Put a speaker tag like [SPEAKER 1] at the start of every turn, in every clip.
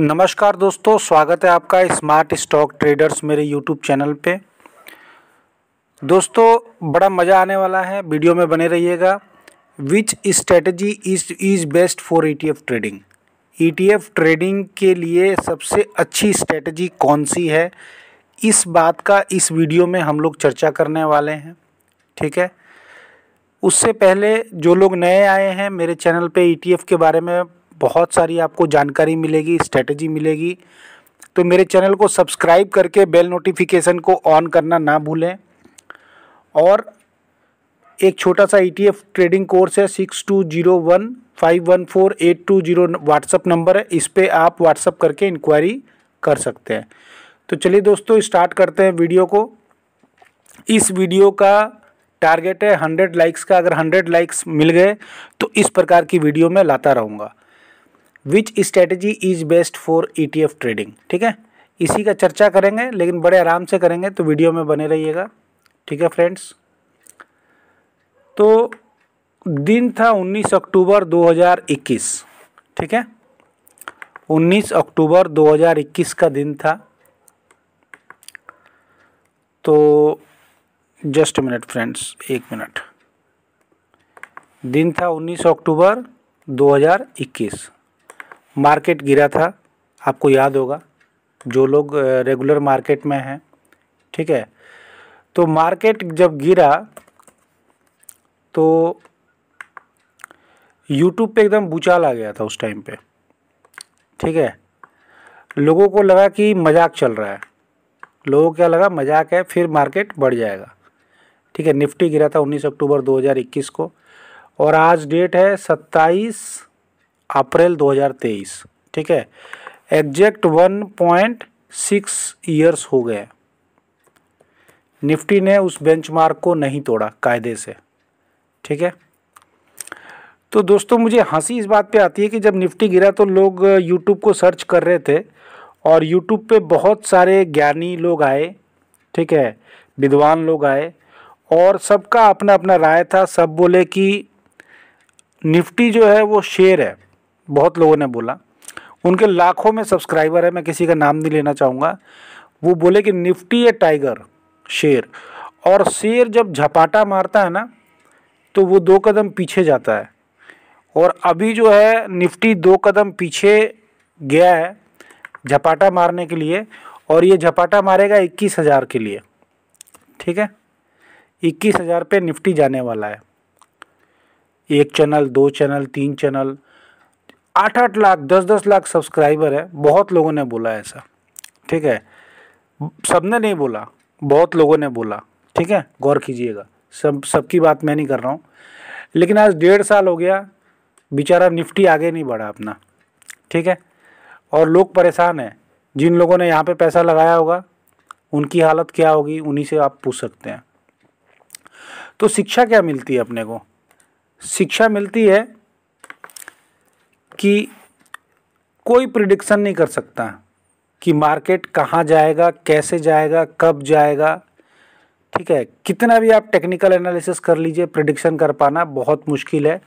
[SPEAKER 1] नमस्कार दोस्तों स्वागत है आपका स्मार्ट स्टॉक ट्रेडर्स मेरे यूट्यूब चैनल पे दोस्तों बड़ा मज़ा आने वाला है वीडियो में बने रहिएगा which strategy is is best for ETF trading ETF trading के लिए सबसे अच्छी स्ट्रेटजी कौन सी है इस बात का इस वीडियो में हम लोग चर्चा करने वाले हैं ठीक है उससे पहले जो लोग नए आए हैं मेरे चैनल पर ई के बारे में बहुत सारी आपको जानकारी मिलेगी स्ट्रेटजी मिलेगी तो मेरे चैनल को सब्सक्राइब करके बेल नोटिफिकेशन को ऑन करना ना भूलें और एक छोटा सा ईटीएफ ट्रेडिंग कोर्स है six two zero one five one four eight two zero WhatsApp number है इस पर आप व्हाट्सअप करके इंक्वायरी कर सकते हैं तो चलिए दोस्तों स्टार्ट करते हैं वीडियो को इस वीडियो का टारगेट है हंड्रेड लाइक्स का अगर हंड्रेड लाइक्स मिल गए तो इस प्रकार की वीडियो मैं लाता रहूँगा which strategy is best for ETF trading ठीक है इसी का चर्चा करेंगे लेकिन बड़े आराम से करेंगे तो वीडियो में बने रहिएगा ठीक है फ्रेंड्स तो दिन था 19 अक्टूबर 2021 ठीक है 19 अक्टूबर 2021 का दिन था तो जस्ट मिनट फ्रेंड्स एक मिनट दिन था 19 अक्टूबर 2021 मार्केट गिरा था आपको याद होगा जो लोग रेगुलर मार्केट में हैं ठीक है तो मार्केट जब गिरा तो यूट्यूब पे एकदम भूचाल आ गया था उस टाइम पे ठीक है लोगों को लगा कि मजाक चल रहा है लोगों को क्या लगा मजाक है फिर मार्केट बढ़ जाएगा ठीक है निफ्टी गिरा था 19 अक्टूबर 2021 को और आज डेट है अप्रैल 2023 ठीक है एग्जैक्ट 1.6 ईयर्स हो गए निफ्टी ने उस बेंचमार्क को नहीं तोड़ा कायदे से ठीक है तो दोस्तों मुझे हंसी इस बात पे आती है कि जब निफ्टी गिरा तो लोग यूट्यूब को सर्च कर रहे थे और यूट्यूब पे बहुत सारे ज्ञानी लोग आए ठीक है विद्वान लोग आए और सबका अपना अपना राय था सब बोले कि निफ्टी जो है वो शेर है बहुत लोगों ने बोला उनके लाखों में सब्सक्राइबर है मैं किसी का नाम नहीं लेना चाहूँगा वो बोले कि निफ्टी है टाइगर शेर और शेर जब झपाटा मारता है ना तो वो दो कदम पीछे जाता है और अभी जो है निफ्टी दो कदम पीछे गया है झपाटा मारने के लिए और ये झपाटा मारेगा इक्कीस हज़ार के लिए ठीक है इक्कीस हज़ार पे निफ्टी जाने वाला है एक चैनल दो चैनल तीन चैनल आठ आठ लाख दस दस लाख सब्सक्राइबर है बहुत लोगों ने बोला ऐसा ठीक है सब ने नहीं बोला बहुत लोगों ने बोला ठीक है गौर कीजिएगा सब सबकी बात मैं नहीं कर रहा हूँ लेकिन आज डेढ़ साल हो गया बेचारा निफ्टी आगे नहीं बढ़ा अपना ठीक है और लोग परेशान हैं जिन लोगों ने यहाँ पे पैसा लगाया होगा उनकी हालत क्या होगी उन्हीं से आप पूछ सकते हैं तो शिक्षा क्या मिलती है अपने को शिक्षा मिलती है कि कोई प्रिडिक्शन नहीं कर सकता कि मार्केट कहाँ जाएगा कैसे जाएगा कब जाएगा ठीक है कितना भी आप टेक्निकल एनालिसिस कर लीजिए प्रिडिक्शन कर पाना बहुत मुश्किल है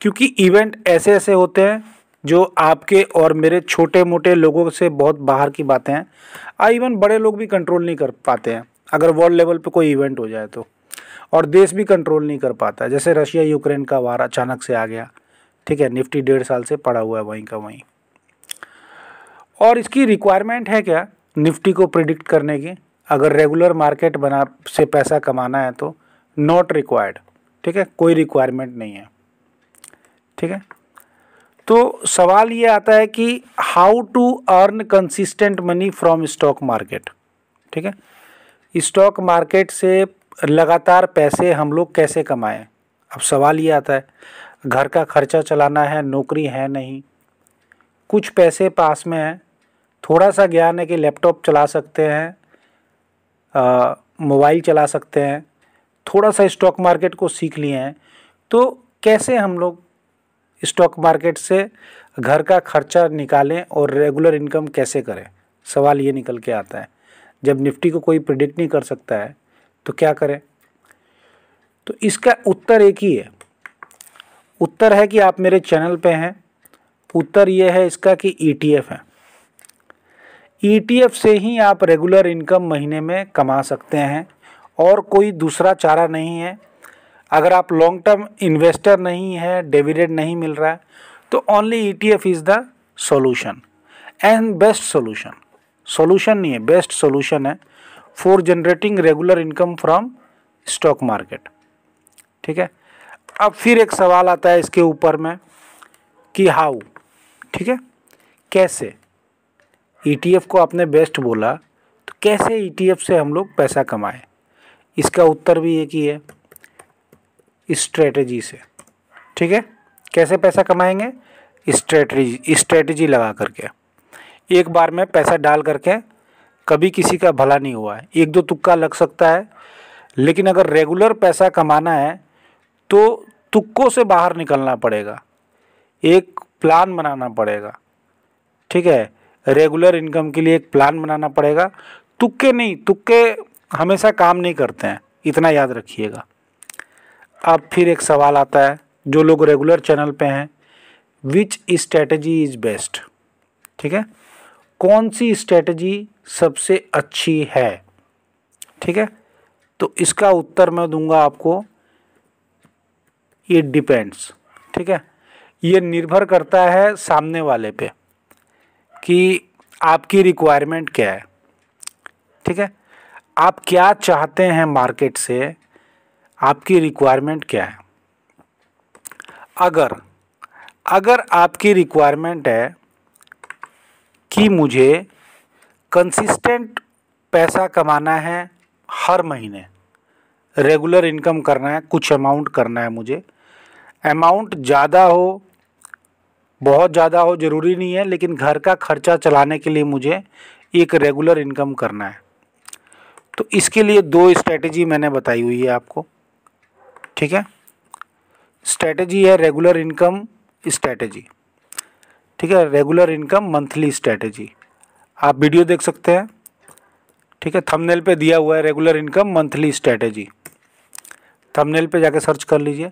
[SPEAKER 1] क्योंकि इवेंट ऐसे ऐसे होते हैं जो आपके और मेरे छोटे मोटे लोगों से बहुत बाहर की बातें हैं आ इवन बड़े लोग भी कंट्रोल नहीं कर पाते हैं अगर वर्ल्ड लेवल पे कोई इवेंट हो जाए तो और देश भी कंट्रोल नहीं कर पाता जैसे रशिया यूक्रेन का वार अचानक से आ गया ठीक है निफ्टी डेढ़ साल से पड़ा हुआ है वहीं का वहीं और इसकी रिक्वायरमेंट है क्या निफ्टी को प्रिडिक्ट करने की अगर रेगुलर मार्केट बना से पैसा कमाना है तो नॉट रिक्वायर्ड ठीक है कोई रिक्वायरमेंट नहीं है ठीक है तो सवाल ये आता है कि how to earn consistent money from stock market ठीक है स्टॉक मार्केट से लगातार पैसे हम लोग कैसे कमाएं अब सवाल ये आता है घर का खर्चा चलाना है नौकरी है नहीं कुछ पैसे पास में हैं थोड़ा सा ज्ञान है कि लैपटॉप चला सकते हैं मोबाइल चला सकते हैं थोड़ा सा स्टॉक मार्केट को सीख लिए हैं तो कैसे हम लोग स्टॉक मार्केट से घर का खर्चा निकालें और रेगुलर इनकम कैसे करें सवाल ये निकल के आता है जब निफ्टी को कोई प्रिडिक्ट नहीं कर सकता है तो क्या करें तो इसका उत्तर एक ही है उत्तर है कि आप मेरे चैनल पे हैं उत्तर ये है इसका कि ईटीएफ e है ईटीएफ e से ही आप रेगुलर इनकम महीने में कमा सकते हैं और कोई दूसरा चारा नहीं है अगर आप लॉन्ग टर्म इन्वेस्टर नहीं है डिविडेंड नहीं मिल रहा है तो only ETF is the solution and best solution solution नहीं है बेस्ट सॉल्यूशन है for generating regular income from stock market ठीक है अब फिर एक सवाल आता है इसके ऊपर में कि हाउ ठीक है कैसे ईटीएफ e को आपने बेस्ट बोला तो कैसे ईटीएफ e से हम लोग पैसा कमाएं इसका उत्तर भी एक ही है स्ट्रेटजी से ठीक है कैसे पैसा कमाएंगे स्ट्रेटजी स्ट्रेटजी लगा करके एक बार में पैसा डाल करके कभी किसी का भला नहीं हुआ है एक दो तुक्का लग सकता है लेकिन अगर रेगुलर पैसा कमाना है तो तुक्कों से बाहर निकलना पड़ेगा एक प्लान बनाना पड़ेगा ठीक है रेगुलर इनकम के लिए एक प्लान बनाना पड़ेगा तुक्के नहीं तुक्के हमेशा काम नहीं करते हैं इतना याद रखिएगा अब फिर एक सवाल आता है जो लोग रेगुलर चैनल पे हैं विच स्ट्रेटजी इज़ बेस्ट ठीक है कौन सी स्ट्रेटजी सबसे अच्छी है ठीक है तो इसका उत्तर मैं दूंगा आपको ये डिपेंड्स ठीक है ये निर्भर करता है सामने वाले पे कि आपकी रिक्वायरमेंट क्या है ठीक है आप क्या चाहते हैं मार्केट से आपकी रिक्वायरमेंट क्या है अगर अगर आपकी रिक्वायरमेंट है कि मुझे कंसिस्टेंट पैसा कमाना है हर महीने रेगुलर इनकम करना है कुछ अमाउंट करना है मुझे अमाउंट ज़्यादा हो बहुत ज़्यादा हो ज़रूरी नहीं है लेकिन घर का खर्चा चलाने के लिए मुझे एक रेगुलर इनकम करना है तो इसके लिए दो स्ट्रेटजी मैंने बताई हुई है आपको ठीक है स्ट्रेटजी है रेगुलर इनकम स्ट्रेटजी ठीक है रेगुलर इनकम मंथली स्ट्रेटजी आप वीडियो देख सकते हैं ठीक है थंबनेल पे दिया हुआ है regular income monthly strategy thumbnail पे जाके सर्च कर लीजिए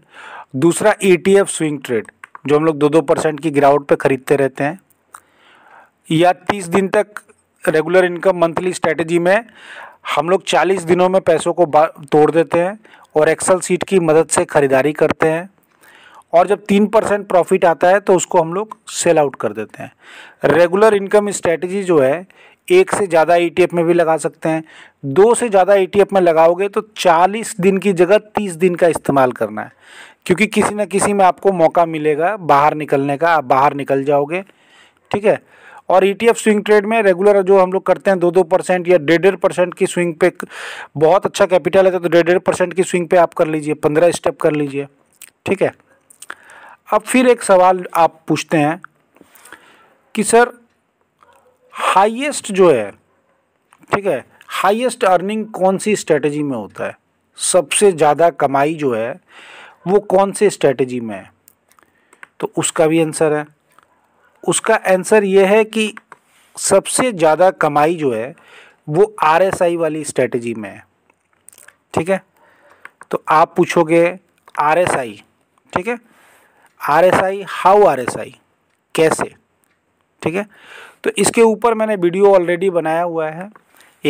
[SPEAKER 1] दूसरा ईटीएफ स्विंग ट्रेड जो हम लोग दो दो परसेंट की गिरावट पे खरीदते रहते हैं या तीस दिन तक रेगुलर इनकम मंथली स्ट्रेटजी में हम लोग चालीस दिनों में पैसों को तोड़ देते हैं और एक्सल सीट की मदद से ख़रीदारी करते हैं और जब तीन परसेंट प्रॉफिट आता है तो उसको हम लोग सेल आउट कर देते हैं रेगुलर इनकम स्ट्रेटजी जो है एक से ज़्यादा ई e में भी लगा सकते हैं दो से ज़्यादा ई e में लगाओगे तो चालीस दिन की जगह तीस दिन का इस्तेमाल करना है क्योंकि किसी न किसी में आपको मौका मिलेगा बाहर निकलने का आप बाहर निकल जाओगे ठीक है और ई स्विंग ट्रेड में रेगुलर जो हम लोग करते हैं दो दो परसेंट या डेढ़ डेढ़ परसेंट की स्विंग पे बहुत अच्छा कैपिटल है तो डेढ़ डेढ़ परसेंट की स्विंग पे आप कर लीजिए पंद्रह स्टेप कर लीजिए ठीक है अब फिर एक सवाल आप पूछते हैं कि सर हाईएस्ट जो है ठीक है हाईएस्ट अर्निंग कौन सी स्ट्रेटजी में होता है सबसे ज़्यादा कमाई जो है वो कौन से स्ट्रेटजी में है तो उसका भी आंसर है उसका आंसर ये है कि सबसे ज़्यादा कमाई जो है वो आरएसआई वाली स्ट्रेटजी में है ठीक है तो आप पूछोगे आरएसआई ठीक है आरएसआई हाउ आरएसआई कैसे ठीक है तो इसके ऊपर मैंने वीडियो ऑलरेडी बनाया हुआ है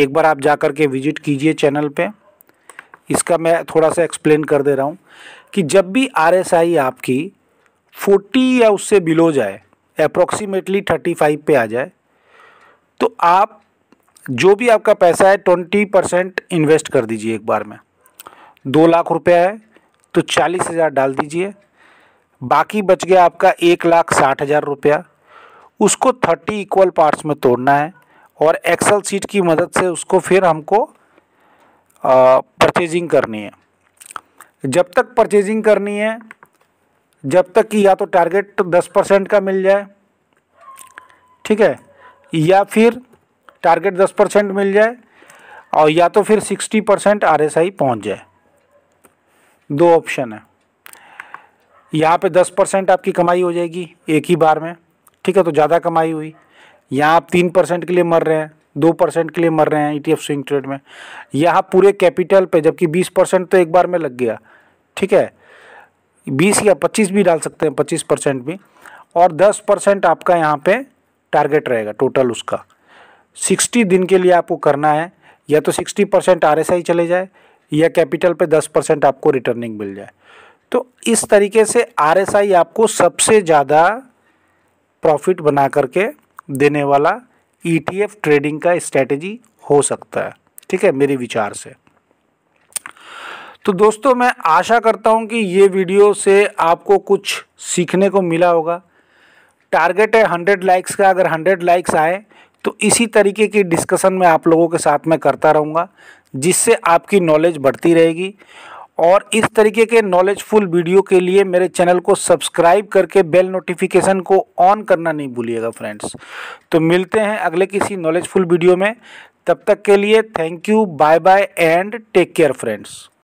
[SPEAKER 1] एक बार आप जा कर के विजिट कीजिए चैनल पे इसका मैं थोड़ा सा एक्सप्लेन कर दे रहा हूँ कि जब भी आर आपकी फोर्टी या उससे बिलो जाए अप्रोक्सीमेटली फाइव पर आ जाए तो आप जो भी आपका पैसा है ट्वेंटी परसेंट इन्वेस्ट कर दीजिए एक बार में दो लाख रुपया है तो चालीस हज़ार डाल दीजिए बाकी बच गया आपका एक लाख साठ हज़ार रुपया उसको थर्टी इक्वल पार्ट्स में तोड़ना है और एक्सल सीट की मदद से उसको फिर हमको परचेजिंग करनी है जब तक परचेजिंग करनी है जब तक कि या तो टारगेट दस परसेंट का मिल जाए ठीक है या फिर टारगेट दस परसेंट मिल जाए और या तो फिर sixty percent R S I पहुँच जाए दो ऑप्शन है यहाँ पे दस परसेंट आपकी कमाई हो जाएगी एक ही बार में ठीक है तो ज़्यादा कमाई हुई यहाँ आप तीन परसेंट के लिए मर रहे हैं दो परसेंट के लिए मर रहे हैं ईटीएफ स्विंग ट्रेड में यहाँ पूरे कैपिटल पे जबकि बीस परसेंट तो एक बार में लग गया ठीक है बीस या पच्चीस भी डाल सकते हैं पच्चीस परसेंट भी और दस परसेंट आपका यहाँ पे टारगेट रहेगा टोटल उसका सिक्सटी दिन के लिए आपको करना है या तो सिक्सटी परसेंट आर चले जाए या कैपिटल पर दस परसेंट आपको रिटर्निंग मिल जाए तो इस तरीके से आर आपको सबसे ज़्यादा प्रॉफिट बना करके देने वाला ईटीएफ e ट्रेडिंग का स्ट्रेटजी हो सकता है ठीक है मेरे विचार से तो दोस्तों मैं आशा करता हूं कि ये वीडियो से आपको कुछ सीखने को मिला होगा टारगेट है हंड्रेड लाइक्स का अगर हंड्रेड लाइक्स आए तो इसी तरीके की डिस्कशन में आप लोगों के साथ में करता रहूँगा जिससे आपकी नॉलेज बढ़ती रहेगी और इस तरीके के नॉलेजफुल वीडियो के लिए मेरे चैनल को सब्सक्राइब करके बेल नोटिफिकेशन को ऑन करना नहीं भूलिएगा फ्रेंड्स तो मिलते हैं अगले किसी नॉलेजफुल वीडियो में तब तक के लिए thank you bye bye and take care friends